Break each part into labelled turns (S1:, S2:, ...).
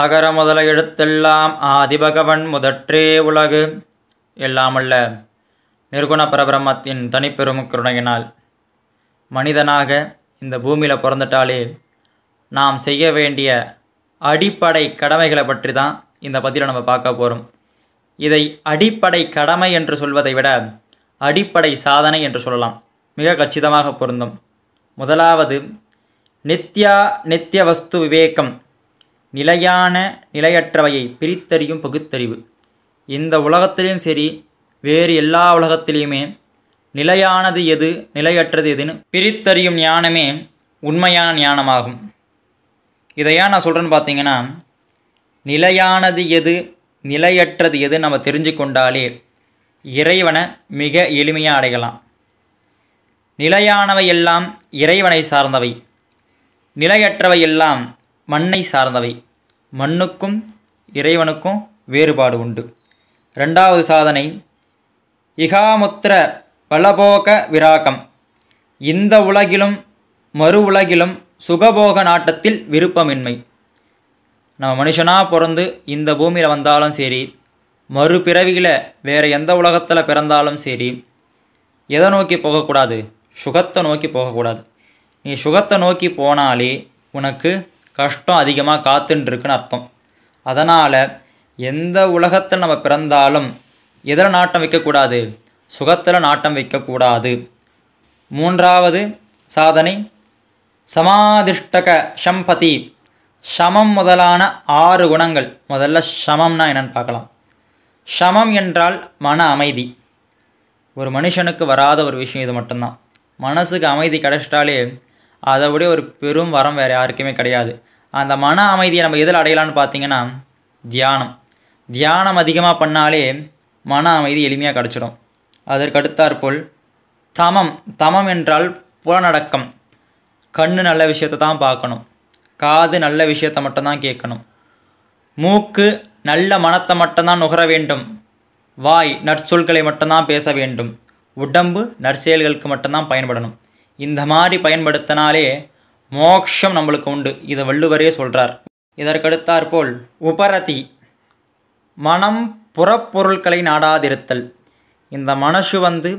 S1: அகர முதல எழுத்தெல்லாம் ஆதிபகவன் முதற்றே உலகு எல்லாமல்ல நிர்குண பரபிரமத்தின் தனிப்பெரும் கருணையினால் மனிதனாக இந்த பூமியில் பிறந்துட்டாலே நாம் செய்ய வேண்டிய அடிப்படை கடமைகளை பற்றி தான் இந்த பதிலை நம்ம பார்க்க போகிறோம் இதை அடிப்படை கடமை என்று சொல்வதை விட அடிப்படை சாதனை என்று சொல்லலாம் மிக கச்சிதமாக பொருந்தும் முதலாவது நித்யா நித்திய வஸ்து விவேகம் நிலையான நிலையற்றவையை பிரித்தறியும் பகுத்தறிவு இந்த உலகத்திலையும் சரி வேறு எல்லா உலகத்திலையுமே நிலையானது எது நிலையற்றது எதுன்னு பிரித்தறியும் ஞானமே உண்மையான ஞானமாகும் இதை நான் சொல்கிறேன்னு பார்த்தீங்கன்னா நிலையானது எது நிலையற்றது எது நம்ம தெரிஞ்சு கொண்டாலே இறைவனை மிக எளிமையாக அடையலாம் நிலையானவை எல்லாம் இறைவனை சார்ந்தவை நிலையற்றவை எல்லாம் மண்ணை சார்ந்தவை மண்ணுக்கும் இறைவனுக்கும் வேறுபாடு உண்டு ரெண்டாவது சாதனை இகாமுத்திர பலபோக விராக்கம் இந்த உலகிலும் மறு உலகிலும் சுகபோக நாட்டத்தில் விருப்பமின்மை நம்ம மனுஷனாக பிறந்து இந்த பூமியில் வந்தாலும் சரி மறு பிறவியில் வேறு எந்த உலகத்தில் பிறந்தாலும் சரி எதை நோக்கி போகக்கூடாது சுகத்தை நோக்கி போகக்கூடாது நீ சுகத்தை நோக்கி போனாலே உனக்கு கஷ்டம் அதிகமாக காத்துன்ட்ருக்குன்னு அர்த்தம் அதனால் எந்த உலகத்தில் நம்ம பிறந்தாலும் எதில் நாட்டம் வைக்கக்கூடாது சுகத்தில் நாட்டம் வைக்கக்கூடாது மூன்றாவது சாதனை சமாதிஷ்டக சம்பதி சமம் முதலான ஆறு குணங்கள் முதல்ல சமம்னா என்னென்னு பார்க்கலாம் சமம் என்றால் மன அமைதி ஒரு மனுஷனுக்கு வராத ஒரு விஷயம் இது மட்டும்தான் மனசுக்கு அமைதி கிடைச்சிட்டாலே அதை விட ஒரு பெரும் வரம் வேறு யாருக்குமே கிடையாது அந்த மன அமைதியை நம்ம எதில் அடையலான்னு பார்த்தீங்கன்னா தியானம் தியானம் அதிகமாக பண்ணாலே மன அமைதி எளிமையாக கிடச்சிடும் அதற்கடுத்தாற்போல் தமம் தமம் என்றால் புலநடக்கம் கண்ணு நல்ல விஷயத்தை தான் பார்க்கணும் காது நல்ல விஷயத்தை மட்டும்தான் கேட்கணும் மூக்கு நல்ல மனத்தை மட்டும்தான் நுகர வேண்டும் வாய் நற்சொல்களை மட்டும்தான் பேச வேண்டும் உடம்பு நற்செயல்களுக்கு மட்டும்தான் பயன்படணும் இந்த மாதிரி பயன்படுத்தினாலே மோக்ஷம் நம்மளுக்கு உண்டு இதை வள்ளுவரே சொல்கிறார் இதற்கடுத்தாற்போல் உபரதி மனம் புறப்பொருட்களை நாடாதிருத்தல் இந்த மனசு வந்து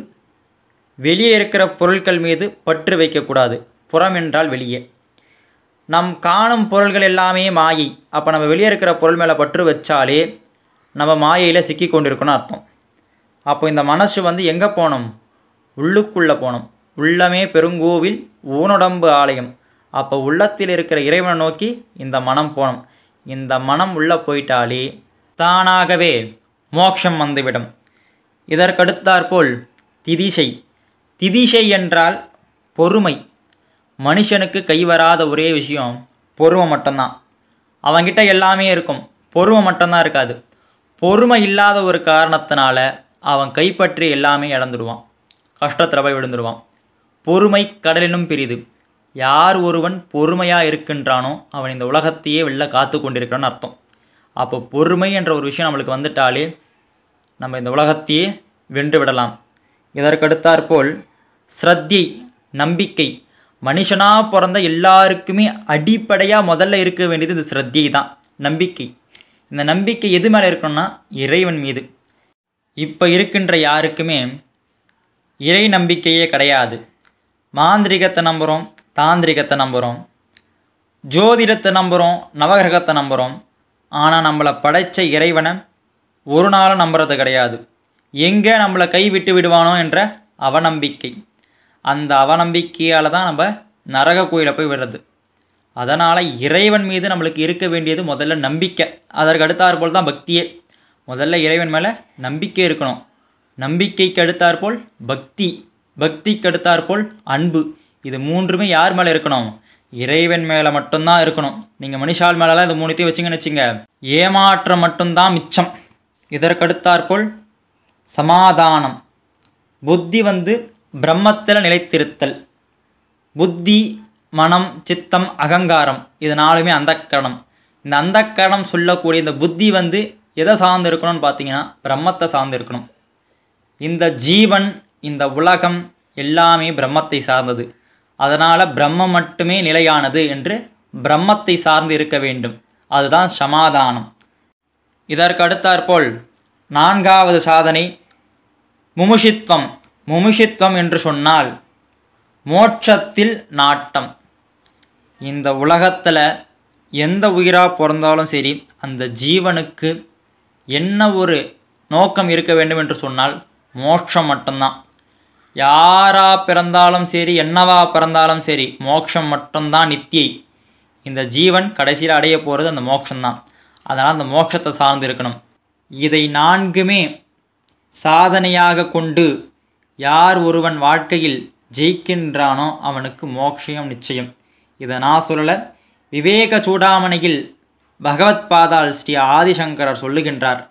S1: வெளியே இருக்கிற பொருட்கள் மீது பற்று வைக்கக்கூடாது புறம் என்றால் வெளியே நம் காணும் பொருள்கள் எல்லாமே மாயை அப்போ நம்ம வெளியே இருக்கிற பொருள் மேலே பற்று வச்சாலே நம்ம மாயையில் சிக்கி கொண்டிருக்கணும்னு அர்த்தம் அப்போ இந்த மனசு வந்து எங்கே போனோம் உள்ளுக்குள்ளே போனோம் உள்ளமே பெருங்கோவில் ஊனுடம்பு ஆலயம் அப்போ உள்ளத்தில் இருக்கிற இறைவனை நோக்கி இந்த மனம் போனோம் இந்த மனம் உள்ளே போயிட்டாலே தானாகவே மோக்ஷம் வந்துவிடும் இதற்கடுத்தாற்போல் திதிசை திதிசை என்றால் பொறுமை மனுஷனுக்கு கைவராத ஒரே விஷயம் பொறுமை மட்டும்தான் அவங்கிட்ட எல்லாமே இருக்கும் பொறுமை மட்டும்தான் இருக்காது பொறுமை இல்லாத ஒரு காரணத்தினால அவன் கைப்பற்றி எல்லாமே இழந்துடுவான் கஷ்டத்தில் போய் விழுந்துடுவான் பொறுமை கடலினும் பிரிது யார் ஒருவன் பொறுமையாக இருக்கின்றானோ அவன் இந்த உலகத்தையே வெளில காத்து கொண்டிருக்கிறான்னு அர்த்தம் அப்போ பொறுமை என்ற ஒரு விஷயம் நம்மளுக்கு வந்துட்டாலே நம்ம இந்த உலகத்தையே வென்று விடலாம் இதற்கடுத்தாற்போல் ஸ்ரத்தியை நம்பிக்கை மனுஷனாக பிறந்த எல்லாருக்குமே அடிப்படையாக முதல்ல இருக்க வேண்டியது இந்த ஸ்ரத்தியை தான் நம்பிக்கை இந்த நம்பிக்கை எது மேலே இருக்கணும்னா இறைவன் மீது இப்போ இருக்கின்ற யாருக்குமே இறை நம்பிக்கையே கிடையாது மாந்திரிகத்தை நம்புகிறோம் தாந்திரிகத்தை நம்புகிறோம் ஜோதிடத்தை நம்புகிறோம் நவகிரகத்தை நம்புகிறோம் ஆனால் நம்மளை படைத்த இறைவனை ஒரு நாளும் நம்புறது கிடையாது எங்கே நம்மளை கை விட்டு விடுவானோ என்ற அவநம்பிக்கை அந்த அவநம்பிக்கையால் தான் நம்ம நரக கோயிலை போய் விடுறது அதனால் இறைவன் மீது நம்மளுக்கு இருக்க வேண்டியது முதல்ல நம்பிக்கை அதற்கு போல் தான் பக்தியே முதல்ல இறைவன் மேலே நம்பிக்கை இருக்கணும் நம்பிக்கைக்கு அடுத்தாற்போல் பக்தி பக்திக்கு அடுத்தாற்போல் அன்பு இது மூன்றுமே யார் மேலே இருக்கணும் இறைவன் மேலே மட்டும்தான் இருக்கணும் நீங்கள் மனுஷால் மேலெலாம் இந்த மூணுத்தையும் வச்சிங்கன்னு வச்சுங்க ஏமாற்றம் மட்டும்தான் மிச்சம் இதற்கடுத்தாற்போல் சமாதானம் புத்தி வந்து பிரம்மத்தில் நிலைத்திருத்தல் புத்தி மனம் சித்தம் அகங்காரம் இது நாலுமே அந்தக்கரணம் இந்த அந்தக்கரணம் சொல்லக்கூடிய இந்த புத்தி வந்து எதை சார்ந்து இருக்கணும்னு பார்த்தீங்கன்னா பிரம்மத்தை சார்ந்து இருக்கணும் இந்த ஜீவன் இந்த உலகம் எல்லாமே பிரம்மத்தை சார்ந்தது அதனால் பிரம்மம் மட்டுமே நிலையானது என்று பிரம்மத்தை சார்ந்து இருக்க வேண்டும் அதுதான் சமாதானம் இதற்கு அடுத்தாற்போல் நான்காவது சாதனை முமுஷித்வம் முமுஷித்வம் என்று சொன்னால் மோட்சத்தில் நாட்டம் இந்த உலகத்தில் எந்த உயிராக பிறந்தாலும் சரி அந்த ஜீவனுக்கு என்ன ஒரு நோக்கம் இருக்க வேண்டும் என்று சொன்னால் மோட்சம் மட்டும்தான் யாராக பிறந்தாலும் சரி என்னவா பிறந்தாலும் சரி மோட்சம் மட்டும்தான் நித்தியை இந்த ஜீவன் கடைசியில் அடைய போகிறது அந்த மோட்சம்தான் அதனால் அந்த மோட்சத்தை சார்ந்து இருக்கணும் இதை நான்குமே சாதனையாக கொண்டு யார் ஒருவன் வாழ்க்கையில் ஜெயிக்கின்றானோ அவனுக்கு மோட்சம் நிச்சயம் இதை நான் சொல்லலை விவேக சூடாமணியில் பகவத் பாதால் ஸ்ரீ ஆதிசங்கரர் சொல்லுகின்றார்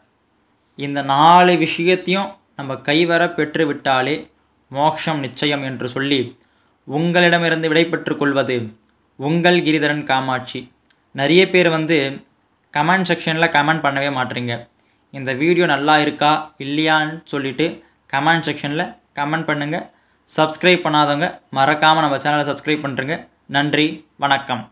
S1: இந்த நாலு விஷயத்தையும் நம்ம கைவர பெற்றுவிட்டாலே மோக்ஷம் நிச்சயம் என்று சொல்லி உங்களிடமிருந்து விடைபெற்று கொள்வது உங்கள் கிரிதரன் காமாட்சி நிறைய பேர் வந்து கமெண்ட் செக்ஷனில் கமெண்ட் பண்ணவே மாட்டுறீங்க இந்த வீடியோ நல்லா இருக்கா இல்லையான்னு சொல்லிவிட்டு கமெண்ட் செக்ஷனில் கமெண்ட் பண்ணுங்கள் சப்ஸ்கிரைப் பண்ணாதவங்க மறக்காமல் நம்ம சேனலை சப்ஸ்கிரைப் பண்ணுறேங்க நன்றி வணக்கம்